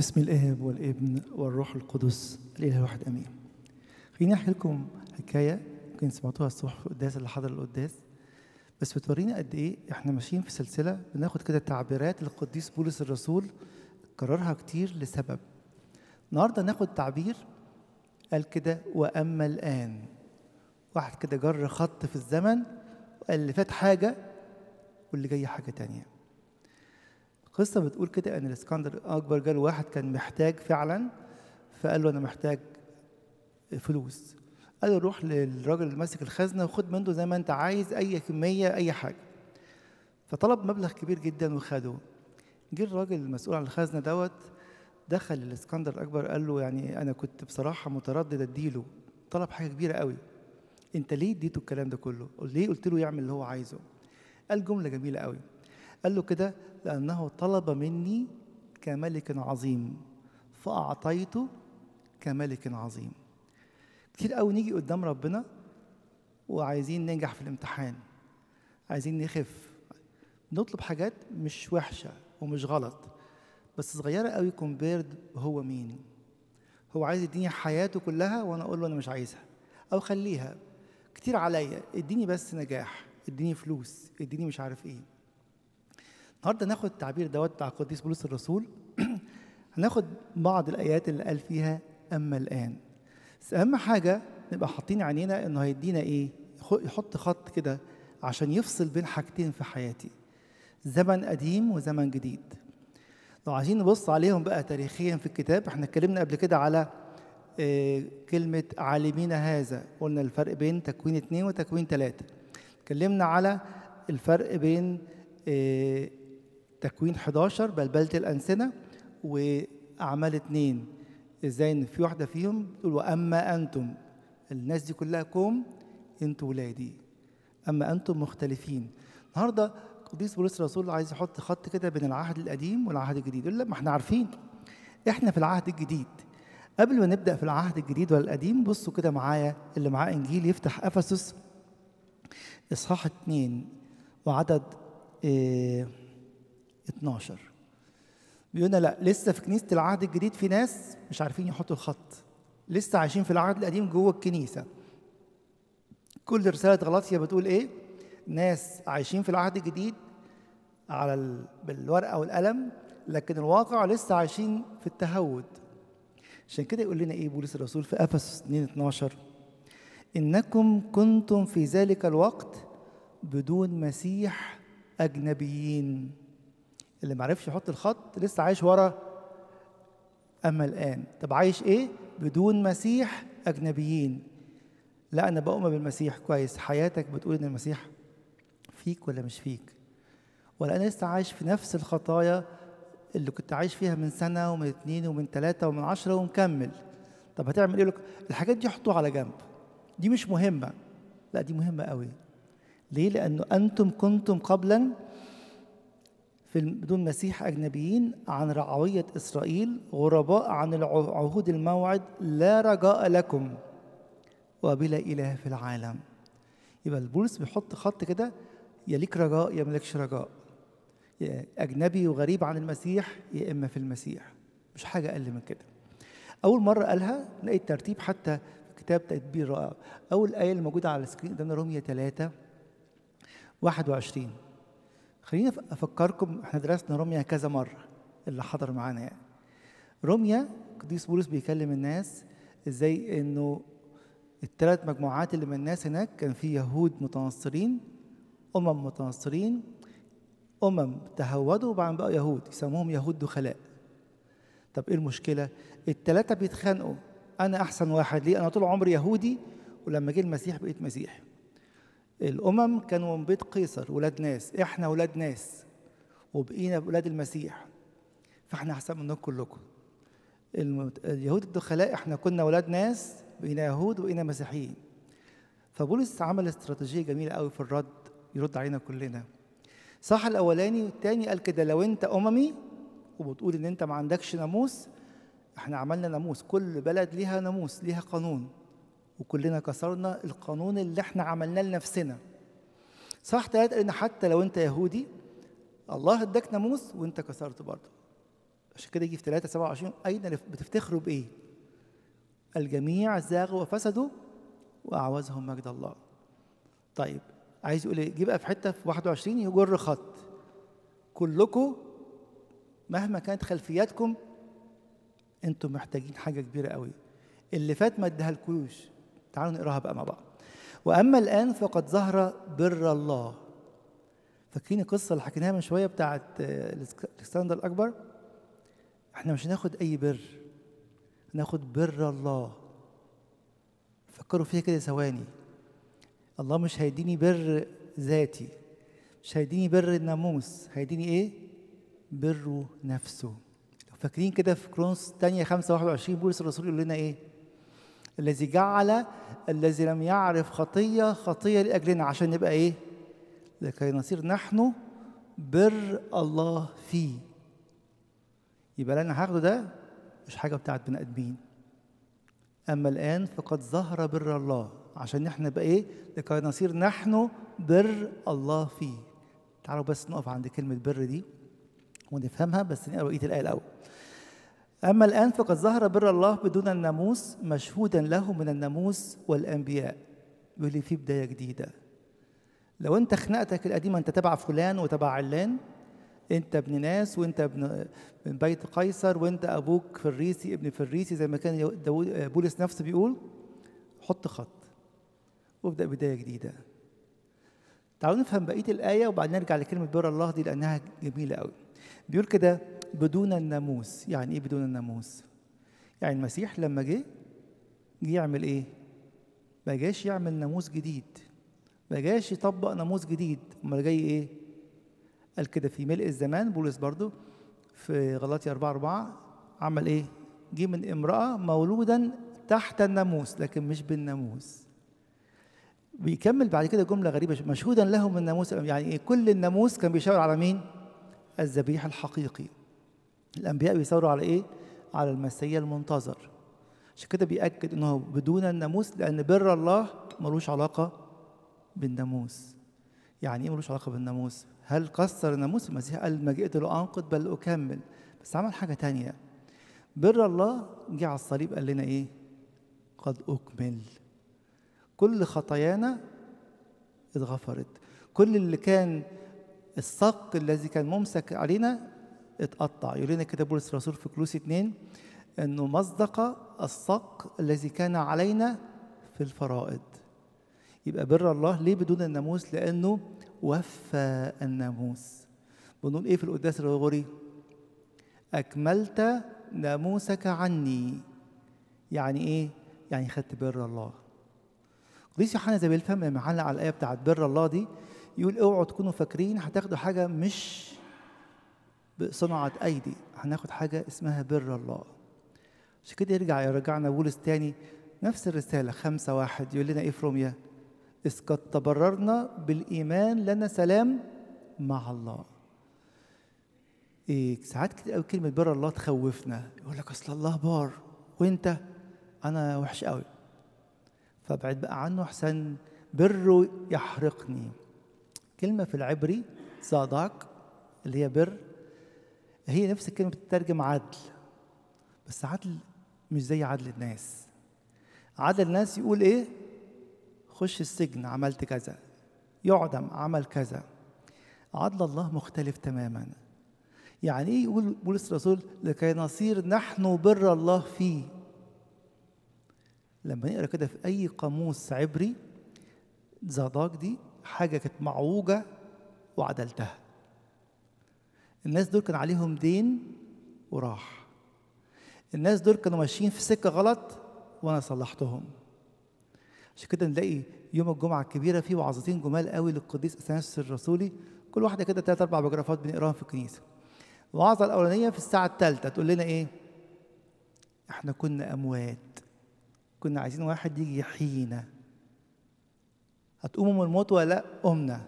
باسم الاب والابن والروح القدس الاله الواحد امين خليني احكي لكم حكايه يمكن سمعتوها الصبح في القداس اللي حضر القداس بس بتورينا قد ايه احنا ماشيين في سلسله بناخد كده تعبيرات للقديس بولس الرسول كررها كتير لسبب النهارده ناخد تعبير قال كده واما الان واحد كده جر خط في الزمن وقال اللي فات حاجه واللي جاي حاجه تانية القصه بتقول كده ان الاسكندر الاكبر جاله واحد كان محتاج فعلا فقال له انا محتاج فلوس قال له روح للراجل اللي ماسك الخزنه وخد منه زي ما انت عايز اي كميه اي حاجه فطلب مبلغ كبير جدا وخده جه الراجل المسؤول عن الخزنه دوت دخل الاسكندر الاكبر قال له يعني انا كنت بصراحه متردد اديله طلب حاجه كبيره قوي انت ليه اديته الكلام ده كله ليه قلت له يعمل اللي هو عايزه قال جمله جميله قوي قال له كده لأنه طلب مني كملك عظيم فأعطيته كملك عظيم كتير قوي نيجي قدام ربنا وعايزين ننجح في الامتحان عايزين نخف نطلب حاجات مش وحشة ومش غلط بس صغيرة قوي كومبيرد هو مين هو عايز يديني حياته كلها وانا اقول له انا مش عايزها او خليها كتير عليا اديني بس نجاح اديني فلوس اديني مش عارف ايه النهارده ناخد التعبير دوت بتاع القديس بولس الرسول هناخد بعض الايات اللي قال فيها اما الان بس اهم حاجه نبقى حاطين عينينا انه هيدينا ايه يحط خط كده عشان يفصل بين حاجتين في حياتي زمن قديم وزمن جديد لو عايزين نبص عليهم بقى تاريخيا في الكتاب احنا اتكلمنا قبل كده على آه، كلمة عالمين هذا قلنا الفرق بين تكوين اثنين وتكوين ثلاثة اتكلمنا على الفرق بين آه، تكوين 11 بلبلة الأنسنة وأعمال اثنين إزاي إن في واحدة فيهم بتقول وأما أنتم الناس دي كلها كوم أنتوا ولادي أما أنتم مختلفين النهاردة قديس بولس الرسول عايز يحط خط كده بين العهد القديم والعهد الجديد يقول لا ما احنا عارفين احنا في العهد الجديد قبل ما نبدا في العهد الجديد ولا القديم بصوا كده معايا اللي معاه انجيل يفتح افسس اصحاح اثنين وعدد إيه 12 بيقولنا لا لسه في كنيسة العهد الجديد في ناس مش عارفين يحطوا الخط لسه عايشين في العهد القديم جوه الكنيسة كل رسالة غلاطية بتقول إيه ناس عايشين في العهد الجديد على ال... بالورقة والقلم لكن الواقع لسه عايشين في التهود عشان كده يقول لنا ايه بولس الرسول في افسس 2 12 انكم كنتم في ذلك الوقت بدون مسيح اجنبيين اللي ما عرفش يحط الخط لسه عايش ورا أما الآن طب عايش إيه؟ بدون مسيح أجنبيين لا أنا بؤمن بالمسيح كويس حياتك بتقول إن المسيح فيك ولا مش فيك ولا أنا لسه عايش في نفس الخطايا اللي كنت عايش فيها من سنة ومن اتنين ومن تلاتة ومن عشرة ومكمل طب هتعمل إيه؟ الحاجات دي حطوها على جنب دي مش مهمة لا دي مهمة قوي ليه؟ لأنه أنتم كنتم قبلا في بدون مسيح أجنبيين عن رعوية إسرائيل غرباء عن عهود الموعد لا رجاء لكم وبلا إله في العالم يبقى البولس بيحط خط كده يا ليك رجاء يا مالكش رجاء يا أجنبي وغريب عن المسيح يا إما في المسيح مش حاجة أقل من كده أول مرة قالها لقيت ترتيب حتى في كتاب تدبير رائع أول آية الموجودة على السكرين قدامنا رومية 3 21 خليني افكركم احنا درسنا روميا كذا مره اللي حضر معانا يعني روميا قديس بولس بيكلم الناس ازاي انه الثلاث مجموعات اللي من الناس هناك كان في يهود متنصرين امم متنصرين امم تهودوا وبعدين بقى يهود يسموهم يهود دخلاء طب ايه المشكله الثلاثه بيتخانقوا انا احسن واحد ليه انا طول عمري يهودي ولما جه المسيح بقيت مسيحي الأمم كانوا من بيت قيصر ولاد ناس إحنا ولاد ناس وبقينا ولاد المسيح فإحنا أحسن منكم كلكم اليهود الدخلاء إحنا كنا ولاد ناس بقينا يهود وبقينا مسيحيين فبولس عمل استراتيجية جميلة قوي في الرد يرد علينا كلنا صح الأولاني والتاني قال كده لو أنت أممي وبتقول إن أنت ما عندكش ناموس إحنا عملنا ناموس كل بلد ليها ناموس ليها قانون وكلنا كسرنا القانون اللي احنا عملناه لنفسنا صح تلاتة قال ان حتى لو انت يهودي الله اداك ناموس وانت كسرت برضه عشان كده يجي في 3 27 اين بتفتخروا بايه؟ الجميع زاغوا وفسدوا واعوزهم مجد الله. طيب عايز يقول ايه؟ جه بقى في حته في 21 يجر خط كلكم مهما كانت خلفياتكم انتم محتاجين حاجه كبيره قوي اللي فات ما ادهالكوش تعالوا نقراها بقى مع بعض واما الان فقد ظهر بر الله فاكرين القصه اللي حكيناها من شويه بتاعت آه، الاسكندر الاكبر احنا مش هناخد اي بر هناخد بر الله فكروا فيها كده ثواني الله مش هيديني بر ذاتي مش هيديني بر الناموس هيديني ايه بره نفسه فاكرين كده في كرونس تانية 5 21 بولس الرسول يقول لنا ايه الذي جعل الذي لم يعرف خطية خطية لأجلنا عشان نبقى إيه؟ لكي نصير نحن بر الله فيه يبقى اللي أنا هاخده ده مش حاجة بتاعت بني آدمين أما الآن فقد ظهر بر الله عشان نحن نبقى إيه؟ لكي نصير نحن بر الله فيه تعالوا بس نقف عند كلمة بر دي ونفهمها بس نقرأ بقية الآية الأول أما الآن فقد ظهر بر الله بدون الناموس مشهودا له من الناموس والأنبياء يقول لي في بداية جديدة لو أنت خناقتك القديمة أنت تبع فلان وتبع علان أنت ابن ناس وأنت ابن من بيت قيصر وأنت أبوك فريسي ابن فريسي زي ما كان بولس نفسه بيقول حط خط وابدأ بداية جديدة تعالوا نفهم بقية الآية وبعدين نرجع لكلمة بر الله دي لأنها جميلة قوي بيقول كده بدون الناموس يعني ايه بدون الناموس يعني المسيح لما جه جه يعمل ايه ما جاش يعمل ناموس جديد ما جاش يطبق ناموس جديد امال جاي ايه قال كده في ملء الزمان بولس برضو في غلاطي 4 4 عمل ايه جه من امراه مولودا تحت الناموس لكن مش بالناموس بيكمل بعد كده جملة غريبة مشهودا لهم الناموس يعني إيه؟ كل الناموس كان بيشاور على مين؟ الذبيح الحقيقي الأنبياء بيثوروا على إيه؟ على المسيا المنتظر عشان كده بيأكد إنه بدون الناموس لأن بر الله ملوش علاقة بالناموس يعني إيه ملوش علاقة بالناموس؟ هل كسر الناموس المسيح قال ما جئت لأنقض بل أكمل بس عمل حاجة تانية بر الله جه على الصليب قال لنا إيه؟ قد أكمل كل خطايانا اتغفرت كل اللي كان الصق الذي كان ممسك علينا اتقطع يقول لنا كده بولس الرسول في كلوس 2 انه مصدق الصق الذي كان علينا في الفرائض يبقى بر الله ليه بدون الناموس لانه وفى الناموس بنقول ايه في القداس الغوري اكملت ناموسك عني يعني ايه يعني خدت بر الله قديس يوحنا زي بيفهم لما على الايه بتاعت بر الله دي يقول اوعوا تكونوا فاكرين هتاخدوا حاجه مش بصنعة أيدي هناخد حاجة اسمها بر الله عشان كده يرجع يرجعنا بولس تاني نفس الرسالة خمسة واحد يقول لنا إيه في روميا إذ قد تبررنا بالإيمان لنا سلام مع الله إيه ساعات كتير قوي كلمة بر الله تخوفنا يقول لك أصل الله بار وأنت أنا وحش قوي فابعد بقى عنه أحسن بره يحرقني كلمة في العبري صادق اللي هي بر هي نفس الكلمة بتترجم عدل بس عدل مش زي عدل الناس عدل الناس يقول إيه خش السجن عملت كذا يعدم عمل كذا عدل الله مختلف تماما يعني ايه يقول بولس الرسول لكي نصير نحن بر الله فيه لما نقرا كده في اي قاموس عبري زاداك دي حاجه كانت معوجه وعدلتها الناس دول كان عليهم دين وراح الناس دول كانوا ماشيين في سكة غلط وأنا صلحتهم عشان كده نلاقي يوم الجمعة الكبيرة فيه وعظتين جمال قوي للقديس أثناس الرسولي كل واحدة كده ثلاث أربع بجرافات بنقراهم في الكنيسة الوعظة الأولانية في الساعة الثالثة تقول لنا إيه؟ إحنا كنا أموات كنا عايزين واحد يجي يحيينا هتقوموا من الموت ولا لأ؟ قمنا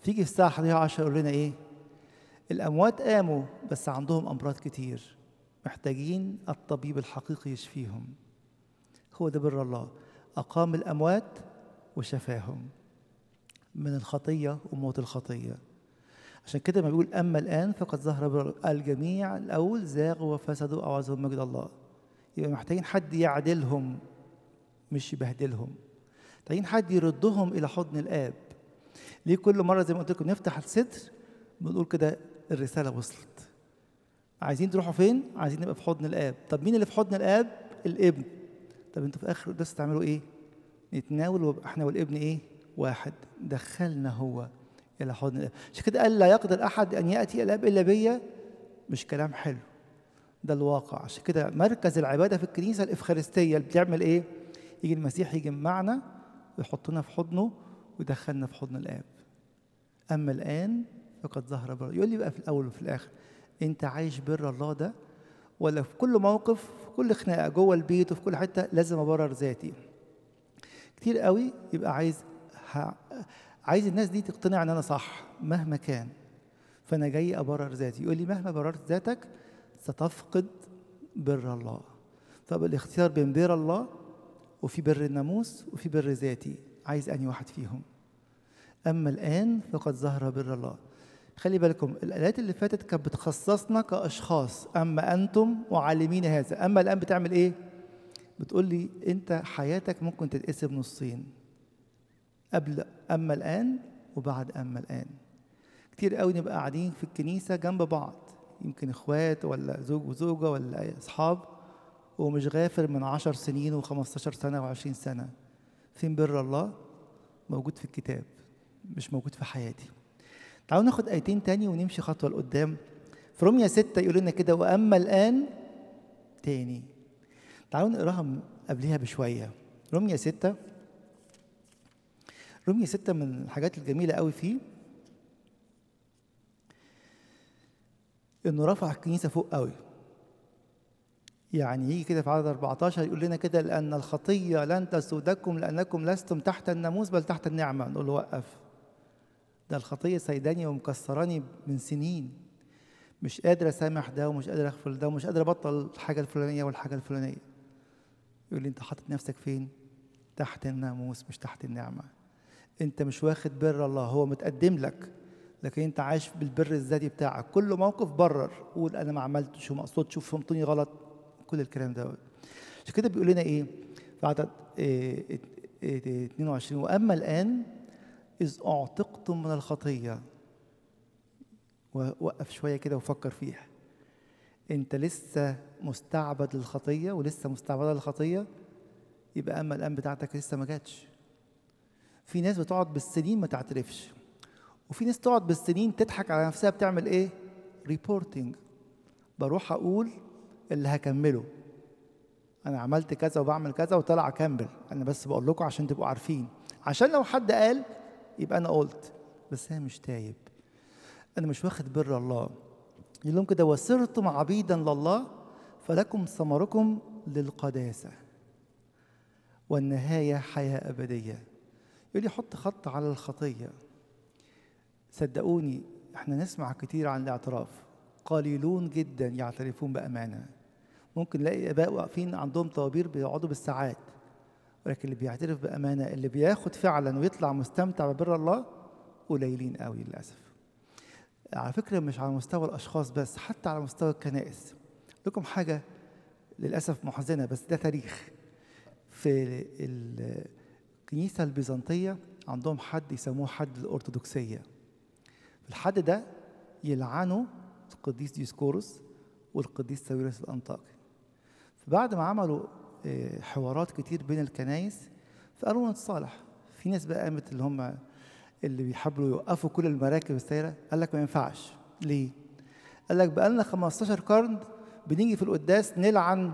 فيجي في الساعة 11 يقول لنا إيه؟ الأموات قاموا بس عندهم أمراض كتير محتاجين الطبيب الحقيقي يشفيهم هو ده بر الله أقام الأموات وشفاهم من الخطية وموت الخطية عشان كده ما بيقول أما الآن فقد ظهر بر الجميع الأول زاغوا وفسدوا أعظم مجد الله يبقى محتاجين حد يعدلهم مش يبهدلهم محتاجين حد يردهم إلى حضن الآب ليه كل مرة زي ما قلت لكم نفتح الصدر بنقول كده الرسالة وصلت عايزين تروحوا فين؟ عايزين نبقى في حضن الآب طب مين اللي في حضن الآب؟ الابن طب انتوا في آخر بس تعملوا إيه؟ نتناول ويبقى احنا والابن إيه؟ واحد دخلنا هو إلى حضن الآب عشان كده قال لا يقدر أحد أن يأتي الآب إلا بيا مش كلام حلو ده الواقع عشان كده مركز العبادة في الكنيسة الإفخارستية اللي بتعمل إيه؟ يجي المسيح يجمعنا ويحطنا في حضنه ويدخلنا في حضن الآب أما الآن فقد ظهر بر يقول لي بقى في الاول وفي الاخر انت عايش بر الله ده ولا في كل موقف في كل خناقه جوه البيت وفي كل حته لازم ابرر ذاتي كتير قوي يبقى عايز عايز الناس دي تقتنع ان انا صح مهما كان فانا جاي ابرر ذاتي يقول لي مهما بررت ذاتك ستفقد بر الله طب الاختيار بين بر الله وفي بر الناموس وفي بر ذاتي عايز اني واحد فيهم اما الان فقد ظهر بر الله خلي بالكم الايات اللي فاتت كانت بتخصصنا كاشخاص اما انتم وعالمين هذا اما الان بتعمل ايه بتقول لي انت حياتك ممكن تتقسم نصين قبل اما الان وبعد اما الان كتير قوي نبقى قاعدين في الكنيسه جنب بعض يمكن اخوات ولا زوج وزوجه ولا اصحاب ومش غافر من عشر سنين وخمستاشر سنة وعشرين سنة فين بر الله موجود في الكتاب مش موجود في حياتي تعالوا ناخد آيتين تاني ونمشي خطوة لقدام في روميا 6 يقول لنا كده وأما الآن تاني تعالوا نقراها قبلها بشوية روميا 6 روميا 6 من الحاجات الجميلة قوي فيه انه رفع الكنيسه فوق قوي يعني يجي كده في عدد 14 يقول لنا كده لان الخطيه لن تسودكم لانكم لستم تحت الناموس بل تحت النعمه نقول له وقف ده الخطية سيداني ومكسراني من سنين مش قادر أسامح ده ومش قادر أغفر ده ومش قادر أبطل الحاجة الفلانية والحاجة الفلانية يقول لي أنت حاطط نفسك فين؟ تحت الناموس مش تحت النعمة أنت مش واخد بر الله هو متقدم لك لكن أنت عايش بالبر الذاتي بتاعك كل موقف برر قول أنا ما عملتش وما قصدتش وفهمتني غلط كل الكلام ده عشان كده بيقول لنا إيه في عدد 22 وأما الآن إذ أعتقتم من الخطية وقف شوية كده وفكر فيها أنت لسه مستعبد للخطية ولسه مستعبدة للخطية يبقى أما الآن بتاعتك لسه ما جاتش في ناس بتقعد بالسنين ما تعترفش وفي ناس تقعد بالسنين تضحك على نفسها بتعمل إيه؟ ريبورتنج بروح أقول اللي هكمله أنا عملت كذا وبعمل كذا وطلع أكمل أنا بس بقول لكم عشان تبقوا عارفين عشان لو حد قال يبقى أنا قلت بس أنا مش تايب أنا مش واخد بر الله يقول لهم كده وصرتم عبيدا لله فلكم ثمركم للقداسة والنهاية حياة أبدية يقول لي حط خط على الخطية صدقوني احنا نسمع كتير عن الاعتراف قليلون جدا يعترفون بأمانة ممكن نلاقي آباء واقفين عندهم طوابير بيقعدوا بالساعات ولكن اللي بيعترف بأمانة اللي بياخد فعلا ويطلع مستمتع ببر الله قليلين قوي للأسف على فكرة مش على مستوى الأشخاص بس حتى على مستوى الكنائس لكم حاجة للأسف محزنة بس ده تاريخ في الكنيسة البيزنطية عندهم حد يسموه حد الأرثوذكسية الحد ده يلعنه القديس ديسكورس والقديس ساويرس الأنطاكي فبعد ما عملوا آه، حوارات كتير بين الكنايس فقالوا نتصالح في ناس بقى قامت اللي هم اللي بيحاولوا يوقفوا كل المراكب السايره قال لك ما ينفعش ليه؟ قال لك بقى لنا 15 قرن بنيجي في القداس نلعن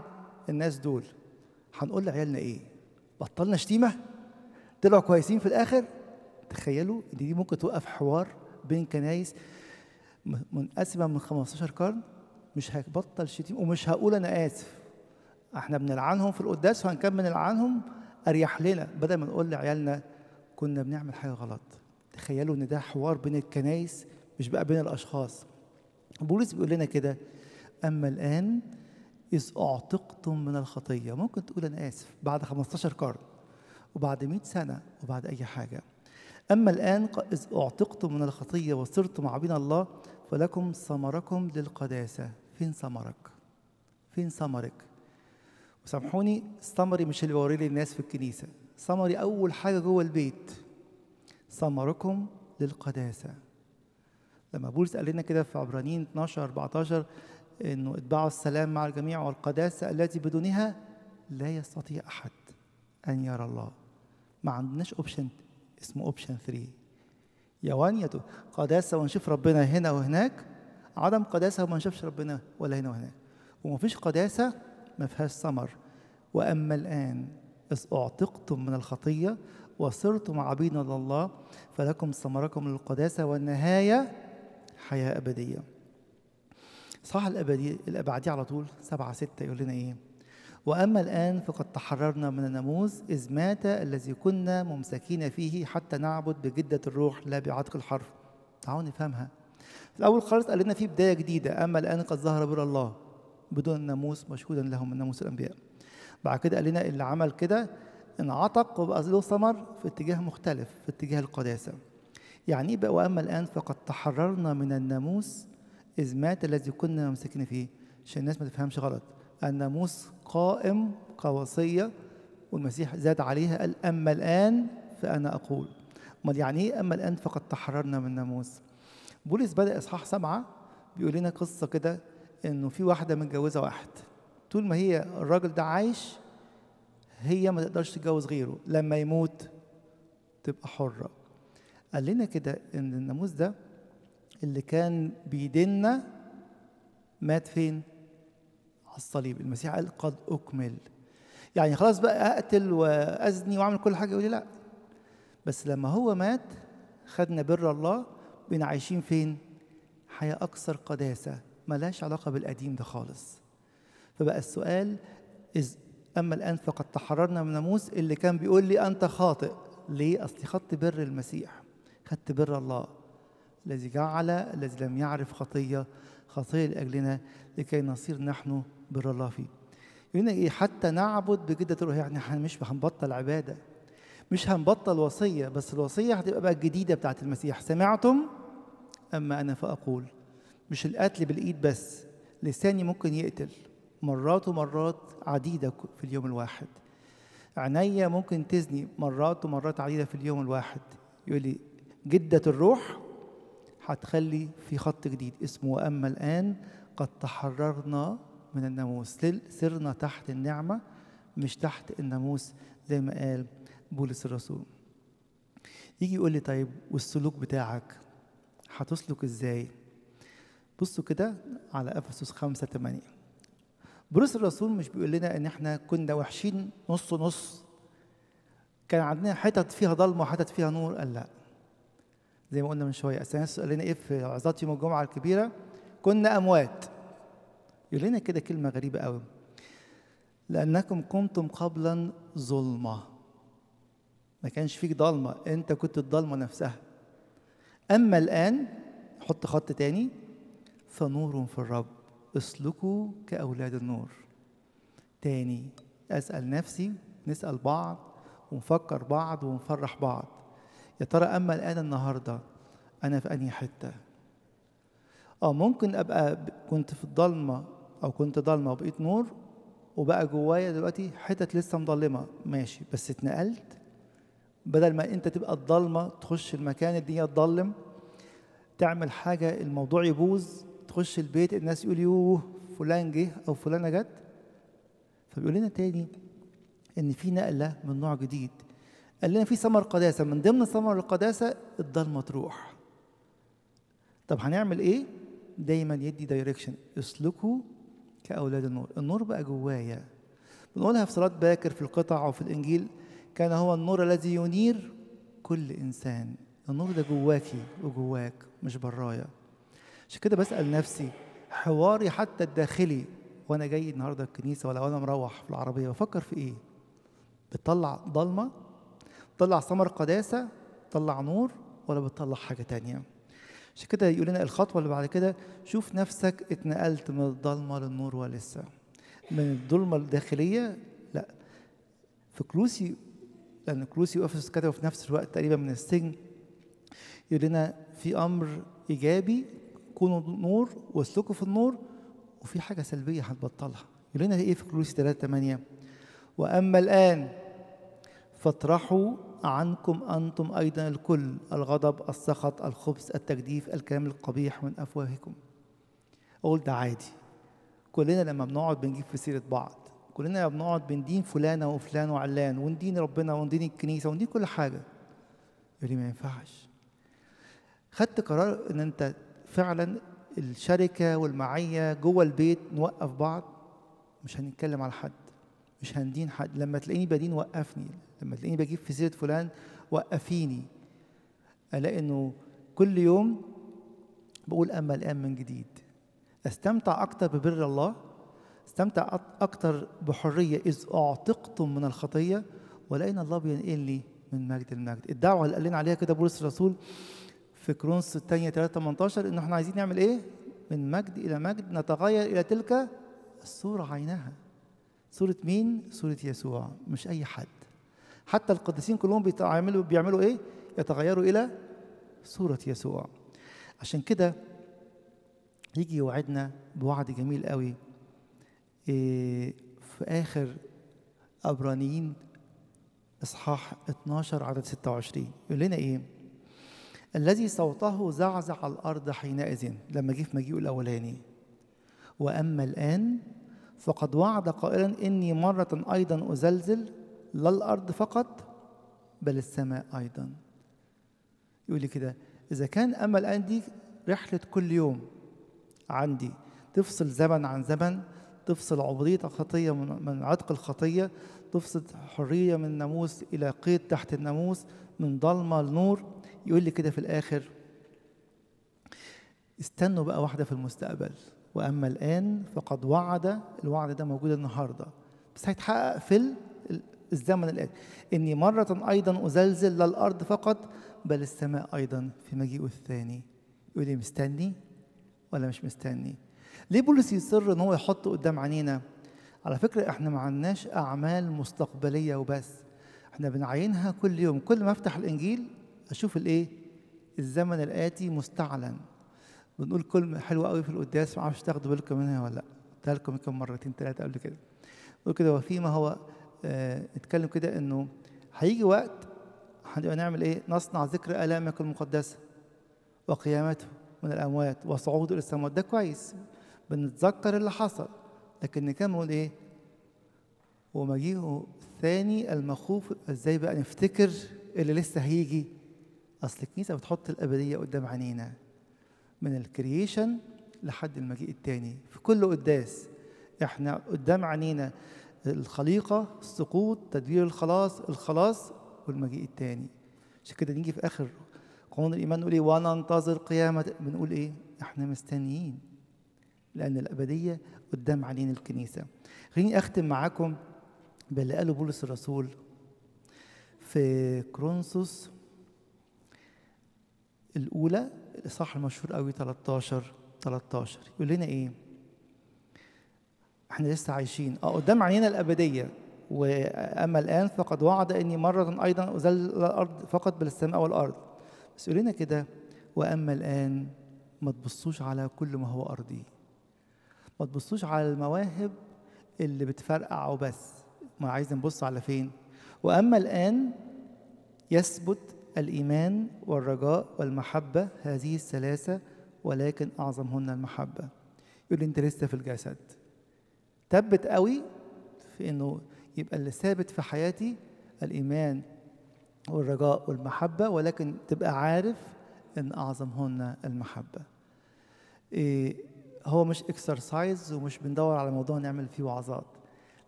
الناس دول هنقول لعيالنا ايه؟ بطلنا شتيمه؟ طلعوا كويسين في الاخر؟ تخيلوا ان دي ممكن توقف حوار بين كنايس منقسمه من 15 قرن مش هبطل شتيمه ومش هقول انا اسف احنا بنلعنهم في القداس وهنكمل نلعنهم اريح لنا بدل ما نقول لعيالنا كنا بنعمل حاجه غلط تخيلوا ان ده حوار بين الكنايس مش بقى بين الاشخاص بولس بيقول لنا كده اما الان اذ اعتقتم من الخطيه ممكن تقول انا اسف بعد 15 قرن وبعد 100 سنه وبعد اي حاجه أما الآن إذ أعتقتم من الخطية وصرتم عبيد الله فلكم ثمركم للقداسة فين ثمرك؟ فين ثمرك؟ سامحوني سمري مش اللي بوريه للناس في الكنيسة سمري أول حاجة جوه البيت سمركم للقداسة لما بولس قال لنا كده في عبرانيين 12 14 انه اتبعوا السلام مع الجميع والقداسه التي بدونها لا يستطيع احد ان يرى الله ما عندناش اوبشن اسمه اوبشن 3 يا وان يا قداسه ونشوف ربنا هنا وهناك عدم قداسه وما نشوفش ربنا ولا هنا وهناك ومفيش قداسه ما فيهاش ثمر وأما الآن إذ أعتقتم من الخطية وصرتم عبيدا لله فلكم ثمركم للقداسة والنهاية حياة أبدية صح الأبدية الأبعدية على طول سبعة ستة يقول لنا إيه وأما الآن فقد تحررنا من الناموس إذ مات الذي كنا ممسكين فيه حتى نعبد بجدة الروح لا بعتق الحرف تعالوا نفهمها الأول خالص قال لنا في بداية جديدة أما الآن قد ظهر بر الله بدون ناموس مشهودا لهم من ناموس الأنبياء بعد كده قال لنا اللي عمل كده انعتق وبقى له ثمر في اتجاه مختلف في اتجاه القداسة يعني بقى وأما الآن فقد تحررنا من الناموس إذ مات الذي كنا ممسكين فيه عشان الناس ما تفهمش غلط الناموس قائم كوصية والمسيح زاد عليها قال أما الآن فأنا أقول أمال يعني إيه أما الآن فقد تحررنا من الناموس بولس بدأ إصحاح سبعة بيقول لنا قصة كده انه في واحده متجوزه واحد طول ما هي الراجل ده عايش هي ما تقدرش تتجوز غيره لما يموت تبقى حره قال لنا كده ان الناموس ده اللي كان بيدنا مات فين على الصليب المسيح قال قد اكمل يعني خلاص بقى اقتل وازني واعمل كل حاجه يقول لي لا بس لما هو مات خدنا بر الله بين عايشين فين حياه اكثر قداسه ملاش علاقة بالقديم ده خالص فبقى السؤال إذ أما الآن فقد تحررنا من ناموس اللي كان بيقول لي أنت خاطئ ليه؟ أصلي خدت بر المسيح خدت بر الله الذي جعل الذي لم يعرف خطية خطية لأجلنا لكي نصير نحن بر الله فيه يقولنا إيه حتى نعبد بجدة روح يعني احنا مش هنبطل عبادة مش هنبطل وصية بس الوصية هتبقى بقى الجديدة بتاعت المسيح سمعتم أما أنا فأقول مش القتل بالإيد بس لساني ممكن يقتل مرات ومرات عديدة في اليوم الواحد عينيا ممكن تزني مرات ومرات عديدة في اليوم الواحد يقول لي جدة الروح هتخلي في خط جديد اسمه وأما الآن قد تحررنا من الناموس صرنا تحت النعمة مش تحت الناموس زي ما قال بولس الرسول يجي يقول لي طيب والسلوك بتاعك هتسلك ازاي بصوا كده على افسس 5 8 بروس الرسول مش بيقول لنا ان احنا كنا وحشين نص نص كان عندنا حتت فيها ضلمه وحتت فيها نور قال لا زي ما قلنا من شويه اساس قال لنا ايه في عظات يوم الجمعه الكبيره كنا اموات يقول لنا كده كلمه غريبه قوي لانكم كنتم قبلا ظلمه ما كانش فيك ضلمه انت كنت الضلمه نفسها اما الان حط خط تاني فنور في الرب اسلكوا كأولاد النور تاني أسأل نفسي نسأل بعض ونفكر بعض ونفرح بعض يا ترى أما الآن النهاردة أنا في أنهي حتة أه ممكن أبقى كنت في الضلمة أو كنت ضلمة وبقيت نور وبقى جوايا دلوقتي حتت لسه مضلمة ماشي بس اتنقلت بدل ما أنت تبقى الضلمة تخش المكان الدنيا تضلم تعمل حاجة الموضوع يبوظ يخش البيت الناس يقول يوه فلان جه او فلانه جت فبيقول لنا تاني ان في نقله من نوع جديد قال لنا في ثمر قداسه من ضمن ثمر القداسه الضلمه تروح طب هنعمل ايه دايما يدي دايركشن اسلكوا كاولاد النور النور بقى جوايا بنقولها في صلاه باكر في القطع وفي الانجيل كان هو النور الذي ينير كل انسان النور ده جواكي وجواك مش برايا عشان كده بسأل نفسي حواري حتى الداخلي وانا جاي النهارده الكنيسه ولا وانا مروح في العربيه بفكر في ايه بتطلع ضلمه بتطلع ثمر قداسه بتطلع نور ولا بتطلع حاجه تانية عشان كده يقول لنا الخطوه اللي بعد كده شوف نفسك اتنقلت من الضلمه للنور ولسه من الظلمه الداخليه لا في كلوسي لان كلوسي وافسس كتبوا في نفس الوقت تقريبا من السجن يقول لنا في امر ايجابي كونوا نور واسلكوا في النور وفي حاجة سلبية هنبطلها يقول لنا إيه في كلوس 3 8 وأما الآن فاطرحوا عنكم أنتم أيضا الكل الغضب السخط الخبث التجديف الكلام القبيح من أفواهكم أقول ده عادي كلنا لما بنقعد بنجيب في سيرة بعض كلنا لما بنقعد بندين فلانة وفلان وعلان وندين ربنا وندين الكنيسة وندين كل حاجة يقول لي ما ينفعش خدت قرار ان انت فعلا الشركه والمعيه جوه البيت نوقف بعض مش هنتكلم على حد مش هندين حد لما تلاقيني بدين وقفني لما تلاقيني بجيب في سيره فلان وقفيني انه كل يوم بقول اما الان من جديد استمتع اكتر ببر الله استمتع اكتر بحريه اذ اعتقتم من الخطيه ولقينا الله بينقلني من مجد لمجد الدعوه اللي قال لنا عليها كده بولس الرسول في كرونس الثانية 3 18 إنه إحنا عايزين نعمل إيه؟ من مجد إلى مجد نتغير إلى تلك الصورة عينها. صورة مين؟ صورة يسوع، مش أي حد. حتى القديسين كلهم بيعملوا بيعملوا إيه؟ يتغيروا إلى صورة يسوع. عشان كده يجي يوعدنا بوعد جميل قوي إيه في آخر أبرانيين إصحاح 12 عدد 26 يقول لنا إيه؟ الذي صوته زعزع الأرض حينئذ لما جه في مجيئه الأولاني وأما الآن فقد وعد قائلا إني مرة أيضا أزلزل لا الأرض فقط بل السماء أيضا يقول لي كده إذا كان أما الآن دي رحلة كل يوم عندي تفصل زمن عن زمن تفصل عبودية الخطية من عتق الخطية تفصل حرية من ناموس إلى قيد تحت الناموس من ضلمة لنور يقول لي كده في الآخر استنوا بقى واحدة في المستقبل وأما الآن فقد وعد الوعد ده موجود النهاردة بس هيتحقق في الزمن الآتي إني مرة أيضا أزلزل لا الأرض فقط بل السماء أيضا في مجيئه الثاني يقول لي مستني ولا مش مستني ليه بولس يصر ان هو يحط قدام عينينا على فكره احنا ما عندناش اعمال مستقبليه وبس احنا بنعينها كل يوم كل ما افتح الانجيل أشوف الإيه الزمن الآتي مستعلن بنقول كلمة حلوة قوي في القداس ما اعرفش تاخدوا بالكم منها ولا لا قلتها لكم كم مرتين ثلاثة قبل كده بقول كده وفيما هو اتكلم آه، نتكلم كده إنه هيجي وقت هنبقى نعمل إيه نصنع ذكر آلامك المقدسة وقيامته من الأموات وصعوده إلى السماوات ده كويس بنتذكر اللي حصل لكن نكمل إيه ومجيئه الثاني المخوف ازاي بقى نفتكر اللي لسه هيجي أصل الكنيسة بتحط الأبدية قدام عينينا من الكرييشن لحد المجيء التاني في كل قداس احنا قدام عينينا الخليقة السقوط تدبير الخلاص الخلاص والمجيء التاني عشان كده نيجي في آخر قانون الإيمان نقول إيه وننتظر قيامة بنقول إيه احنا مستنيين لأن الأبدية قدام عينين الكنيسة خليني أختم معاكم باللي قاله بولس الرسول في كرونسوس الأولى الإصحاح المشهور قوي 13 13 يقول لنا إيه؟ احنا لسه عايشين اه قدام عينينا الأبدية وأما الآن فقد وعد أني مرة أيضا أزل الأرض فقط بل السماء والأرض بس يقول لنا كده وأما الآن ما تبصوش على كل ما هو أرضي ما تبصوش على المواهب اللي بتفرقع وبس ما عايز نبص على فين وأما الآن يثبت الإيمان والرجاء والمحبة هذه الثلاثة ولكن أعظمهن المحبة يقول أنت لسه في الجسد تبت قوي في أنه يبقى اللي ثابت في حياتي الإيمان والرجاء والمحبة ولكن تبقى عارف أن أعظمهن المحبة إيه هو مش اكسرسايز ومش بندور على موضوع نعمل فيه وعظات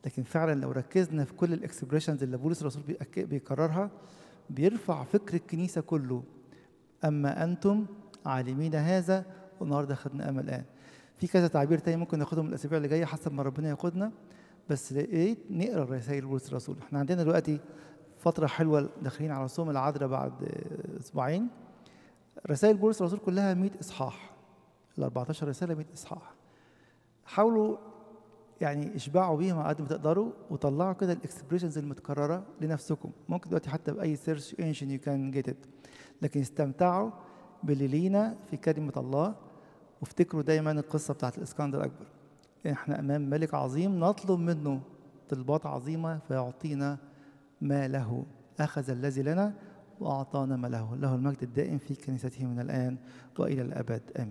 لكن فعلا لو ركزنا في كل الاكسبريشنز اللي بولس الرسول بيكررها بيرفع فكر الكنيسة كله أما أنتم عالمين هذا والنهارده خدنا أما الآن في كذا تعبير تاني ممكن ناخدهم الأسابيع اللي جاية حسب ما ربنا يقودنا بس لقيت نقرا رسائل بولس الرسول احنا عندنا دلوقتي فترة حلوة داخلين على صوم العذراء بعد أسبوعين رسائل بولس الرسول كلها 100 إصحاح ال 14 رسالة 100 إصحاح حاولوا يعني اشبعوا بيهم على قد ما تقدروا وطلعوا كده الاكسبريشنز المتكرره لنفسكم ممكن دلوقتي حتى باي سيرش انجن يو كان جيت ات لكن استمتعوا باللي لينا في كلمه الله وافتكروا دايما القصه بتاعت الاسكندر الاكبر احنا امام ملك عظيم نطلب منه طلبات عظيمه فيعطينا ما له اخذ الذي لنا واعطانا ما له له المجد الدائم في كنيسته من الان والى الابد امين